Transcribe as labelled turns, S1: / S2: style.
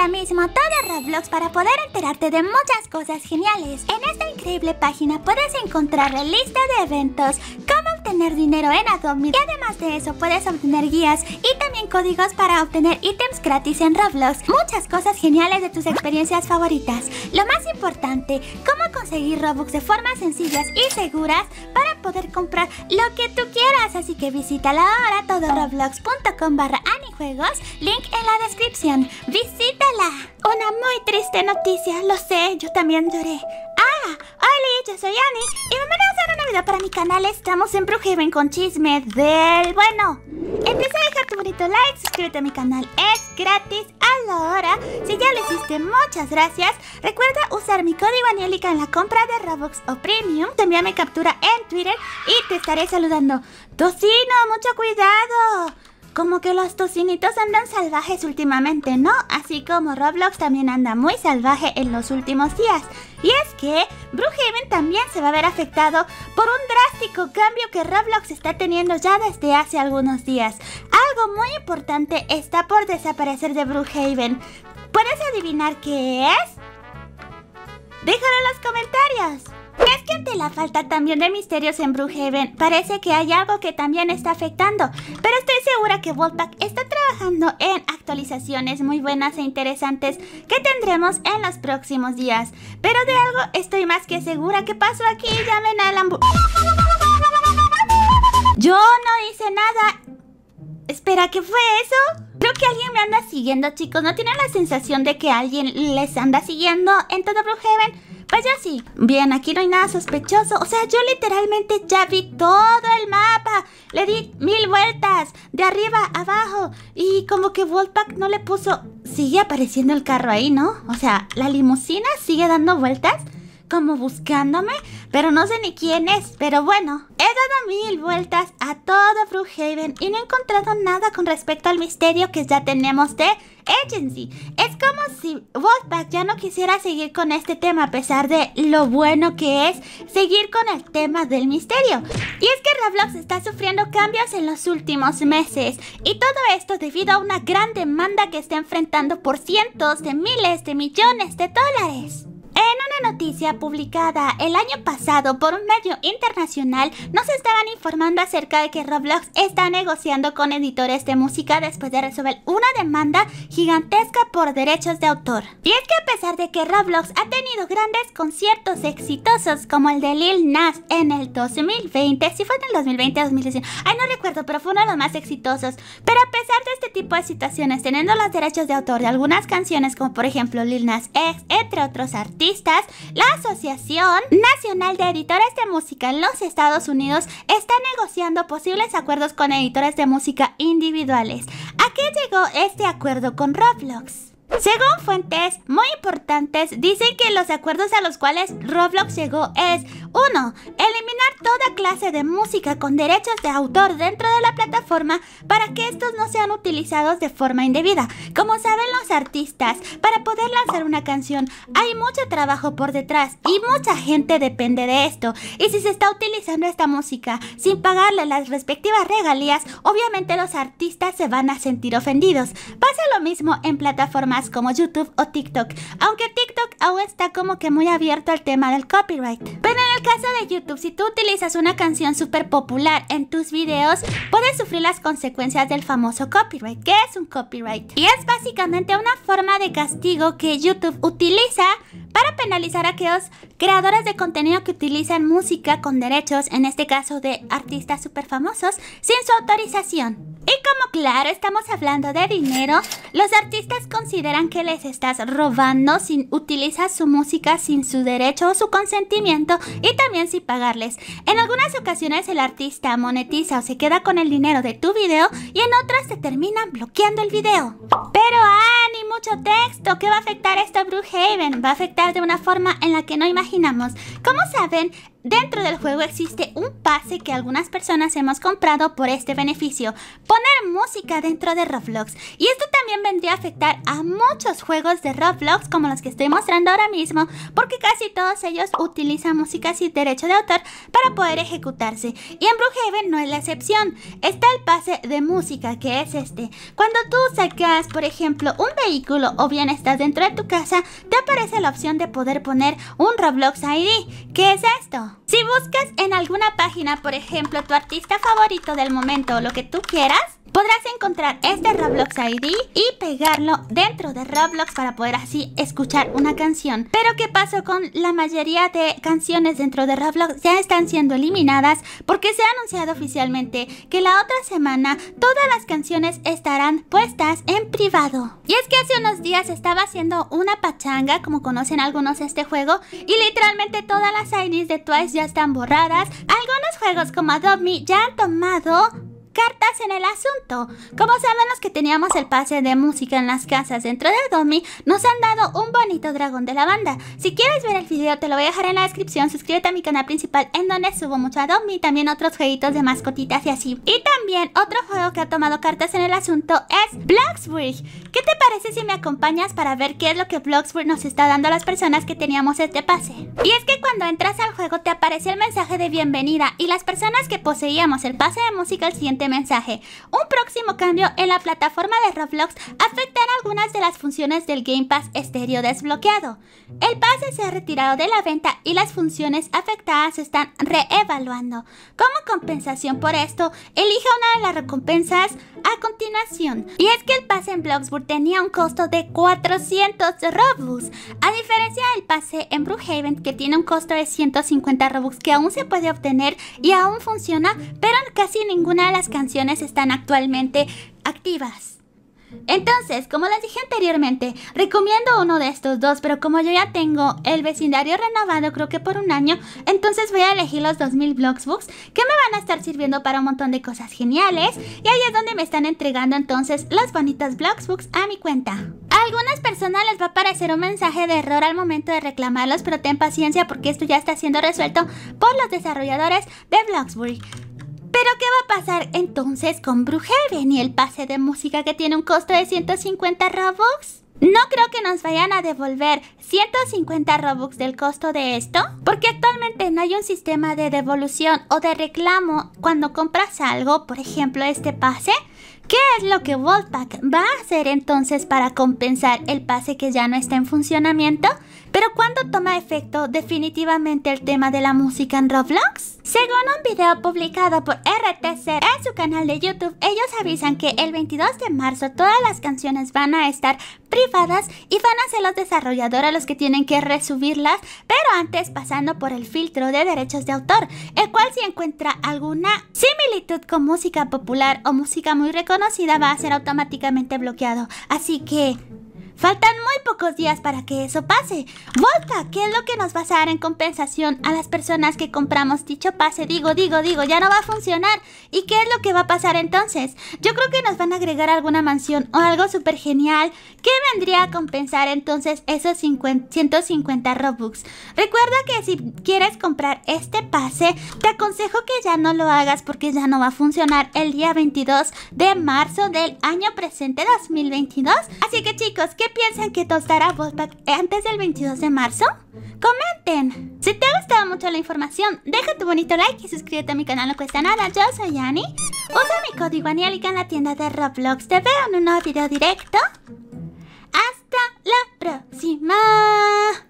S1: ahora mismo todo Roblox para poder enterarte de muchas cosas geniales. En esta increíble página puedes encontrar la lista de eventos, cómo obtener dinero en Adobe y además de eso puedes obtener guías y también códigos para obtener ítems gratis en Roblox. Muchas cosas geniales de tus experiencias favoritas. Lo más importante, cómo conseguir Robux de formas sencillas y seguras para poder comprar lo que tú quieras. Así que visítala ahora todo roblox.com barra link en la descripción. ¡Visítala! Una muy triste noticia, lo sé, yo también lloré. ¡Ah! ¡Hola! Yo soy Annie y bienvenidos a hacer una video para mi canal. Estamos en Prohaven con chisme del bueno. Empieza a dejar tu bonito like, suscríbete a mi canal, es gratis a la hora. Si ya lo hiciste, muchas gracias. Recuerda usar mi código Anielica en la compra de Robux o Premium. También envíame captura en Twitter y te estaré saludando. ¡Tocino, mucho cuidado! Como que los tocinitos andan salvajes últimamente, ¿no? Así como Roblox también anda muy salvaje en los últimos días. Y es que Brookhaven también se va a ver afectado por un drástico cambio que Roblox está teniendo ya desde hace algunos días. Algo muy importante está por desaparecer de Brookhaven. ¿Puedes adivinar qué es? Déjalo en los comentarios. Es que ante la falta también de misterios en Brookhaven, parece que hay algo que también está afectando. Pero estoy segura que Wolfpack está trabajando en actualizaciones muy buenas e interesantes que tendremos en los próximos días. Pero de algo estoy más que segura que pasó aquí. Llamen al la Yo no hice nada. Espera, ¿qué fue eso? Creo que alguien me anda siguiendo, chicos. ¿No tienen la sensación de que alguien les anda siguiendo en todo Brookhaven? Pues ya sí. Bien, aquí no hay nada sospechoso. O sea, yo literalmente ya vi todo el mapa. Le di mil vueltas. De arriba, abajo. Y como que Wolfpack no le puso... Sigue apareciendo el carro ahí, ¿no? O sea, la limusina sigue dando vueltas. Como buscándome. Pero no sé ni quién es. Pero bueno. He dado mil vueltas a todo haven Y no he encontrado nada con respecto al misterio que ya tenemos de Agency. Es como si Wolfpack, ya no quisiera seguir con este tema a pesar de lo bueno que es seguir con el tema del misterio. Y es que Roblox está sufriendo cambios en los últimos meses y todo esto debido a una gran demanda que está enfrentando por cientos de miles de millones de dólares. En una noticia publicada el año pasado por un medio internacional, nos estaban informando acerca de que Roblox está negociando con editores de música después de resolver una demanda gigantesca por derechos de autor. Y es que a pesar de que Roblox ha tenido grandes conciertos exitosos como el de Lil Nas en el 2020, si fue en el 2020 2019, ay no recuerdo, pero fue uno de los más exitosos. Pero a pesar de este tipo de situaciones, teniendo los derechos de autor de algunas canciones como por ejemplo Lil Nas X, entre otros artistas, la Asociación Nacional de Editores de Música en los Estados Unidos está negociando posibles acuerdos con editores de música individuales. ¿A qué llegó este acuerdo con Roblox? Según fuentes muy importantes, dicen que los acuerdos a los cuales Roblox llegó es 1. Eliminar toda clase de música con derechos de autor dentro de la plataforma para que estos no sean utilizados de forma indebida. Como saben los artistas, para poder lanzar una canción hay mucho trabajo por detrás y mucha gente depende de esto. Y si se está utilizando esta música sin pagarle las respectivas regalías, obviamente los artistas se van a sentir ofendidos. Pasa lo mismo en plataformas como YouTube o TikTok, aunque TikTok aún está como que muy abierto al tema del copyright. Ven en el caso de YouTube, si tú utilizas una canción súper popular en tus videos, puedes sufrir las consecuencias del famoso copyright. ¿Qué es un copyright? Y es básicamente una forma de castigo que YouTube utiliza para penalizar a aquellos creadores de contenido que utilizan música con derechos, en este caso de artistas súper famosos, sin su autorización como claro estamos hablando de dinero, los artistas consideran que les estás robando si utilizas su música sin su derecho o su consentimiento y también sin pagarles. En algunas ocasiones el artista monetiza o se queda con el dinero de tu video y en otras te terminan bloqueando el video. Pero ¡ah! Ni mucho texto. ¿Qué va a afectar esto a Brookhaven? Va a afectar de una forma en la que no imaginamos. Como saben, dentro del juego existe un pase que algunas personas hemos comprado por este beneficio. Poner música dentro de Roblox. Y esto también vendría a afectar a muchos juegos de Roblox como los que estoy mostrando ahora mismo. Porque casi todos ellos utilizan música sin derecho de autor para poder ejecutarse. Y en Brookhaven no es la excepción. Está el pase de música que es este. Cuando tú sacas, por ejemplo, ejemplo un vehículo o bien estás dentro de tu casa, te aparece la opción de poder poner un Roblox ID. ¿Qué es esto? Si buscas en alguna página, por ejemplo, tu artista favorito del momento o lo que tú quieras, Podrás encontrar este Roblox ID y pegarlo dentro de Roblox para poder así escuchar una canción. Pero ¿qué pasó con la mayoría de canciones dentro de Roblox? Ya están siendo eliminadas porque se ha anunciado oficialmente que la otra semana todas las canciones estarán puestas en privado. Y es que hace unos días estaba haciendo una pachanga, como conocen algunos este juego, y literalmente todas las IDs de Twice ya están borradas. Algunos juegos como Adobe ya han tomado cartas en el asunto. Como saben los que teníamos el pase de música en las casas dentro de Domi, nos han dado un bonito dragón de la banda. Si quieres ver el video te lo voy a dejar en la descripción, suscríbete a mi canal principal en donde subo mucho a y también otros jueguitos de mascotitas y así. Y también otro juego que ha tomado cartas en el asunto es Bloxburg. ¿Qué te parece si me acompañas para ver qué es lo que Bloxburg nos está dando a las personas que teníamos este pase? Y es que cuando entras al juego te aparece el mensaje de bienvenida y las personas que poseíamos el pase de música el siguiente mensaje. Un próximo cambio en la plataforma de Roblox afectará algunas de las funciones del Game Pass estéreo desbloqueado. El pase se ha retirado de la venta y las funciones afectadas se están reevaluando. Como compensación por esto, elija una de las recompensas a continuación. Y es que el pase en Bloxburg tenía un costo de 400 Robux, a diferencia del pase en Brookhaven que tiene un costo de 150 Robux que aún se puede obtener y aún funciona, pero casi ninguna de las canciones están actualmente activas. Entonces, como les dije anteriormente, recomiendo uno de estos dos, pero como yo ya tengo el vecindario renovado creo que por un año, entonces voy a elegir los 2000 Bloxbooks que me van a estar sirviendo para un montón de cosas geniales y ahí es donde me están entregando entonces los bonitos Bloxbooks a mi cuenta. A algunas personas les va a aparecer un mensaje de error al momento de reclamarlos, pero ten paciencia porque esto ya está siendo resuelto por los desarrolladores de Bloxburg. Pero ¿qué va a pasar entonces con Brujeven y el pase de música que tiene un costo de 150 Robux? No creo que nos vayan a devolver 150 Robux del costo de esto, porque actualmente no hay un sistema de devolución o de reclamo cuando compras algo, por ejemplo este pase, ¿Qué es lo que Volpac va a hacer entonces para compensar el pase que ya no está en funcionamiento? ¿Pero cuándo toma efecto definitivamente el tema de la música en Roblox? Según un video publicado por RTC en su canal de YouTube, ellos avisan que el 22 de marzo todas las canciones van a estar privadas y van a ser los desarrolladores los que tienen que resubirlas, pero antes pasando por el filtro de derechos de autor, el cual si encuentra alguna similitud con música popular o música muy reconocida va a ser automáticamente bloqueado. Así que Faltan muy pocos días para que eso pase. Volta, ¿qué es lo que nos vas a dar en compensación a las personas que compramos dicho pase? Digo, digo, digo, ya no va a funcionar. ¿Y qué es lo que va a pasar entonces? Yo creo que nos van a agregar alguna mansión o algo súper genial que vendría a compensar entonces esos 150 Robux. Recuerda que si quieres comprar este pase, te aconsejo que ya no lo hagas porque ya no va a funcionar el día 22 de marzo del año presente 2022. Así que chicos, ¿qué piensan que tostará Wolfpack antes del 22 de marzo? ¡Comenten! Si te ha gustado mucho la información, deja tu bonito like y suscríbete a mi canal No Cuesta Nada. Yo soy Yani. Usa mi código Anielica en la tienda de Roblox. Te veo en un nuevo video directo. ¡Hasta la próxima!